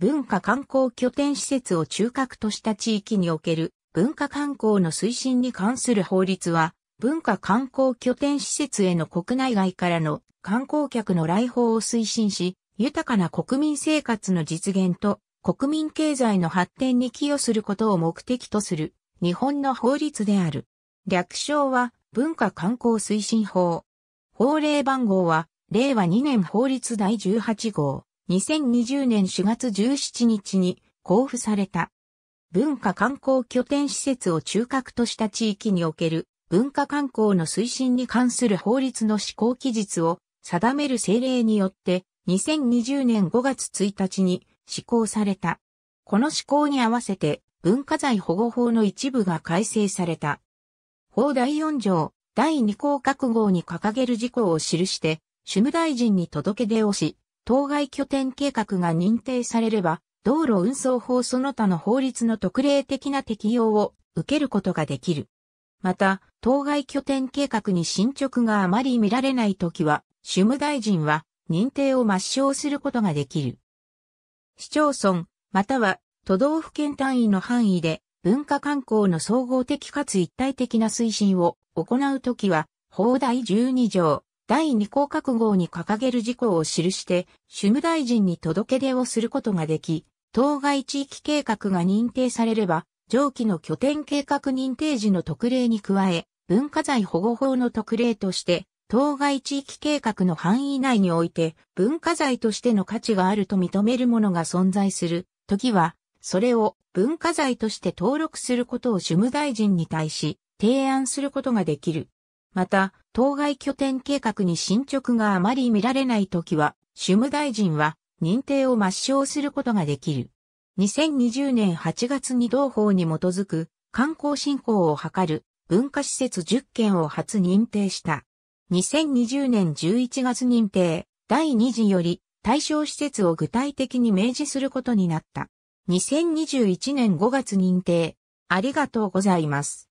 文化観光拠点施設を中核とした地域における文化観光の推進に関する法律は、文化観光拠点施設への国内外からの観光客の来訪を推進し、豊かな国民生活の実現と国民経済の発展に寄与することを目的とする日本の法律である。略称は文化観光推進法。法令番号は令和2年法律第18号。2020年4月17日に交付された。文化観光拠点施設を中核とした地域における文化観光の推進に関する法律の施行期日を定める政令によって2020年5月1日に施行された。この施行に合わせて文化財保護法の一部が改正された。法第4条第2項各号に掲げる事項を記して、主務大臣に届け出をし、当該拠点計画が認定されれば、道路運送法その他の法律の特例的な適用を受けることができる。また、当該拠点計画に進捗があまり見られないときは、主務大臣は認定を抹消することができる。市町村、または都道府県単位の範囲で文化観光の総合的かつ一体的な推進を行うときは、法第12条、第2項覚号に掲げる事項を記して、主務大臣に届け出をすることができ、当該地域計画が認定されれば、上記の拠点計画認定時の特例に加え、文化財保護法の特例として、当該地域計画の範囲内において、文化財としての価値があると認めるものが存在する、時は、それを文化財として登録することを主務大臣に対し、提案することができる。また、当該拠点計画に進捗があまり見られないときは、主務大臣は認定を抹消することができる。2020年8月に同法に基づく観光振興を図る文化施設10件を初認定した。2020年11月認定第2次より対象施設を具体的に明示することになった。2021年5月認定。ありがとうございます。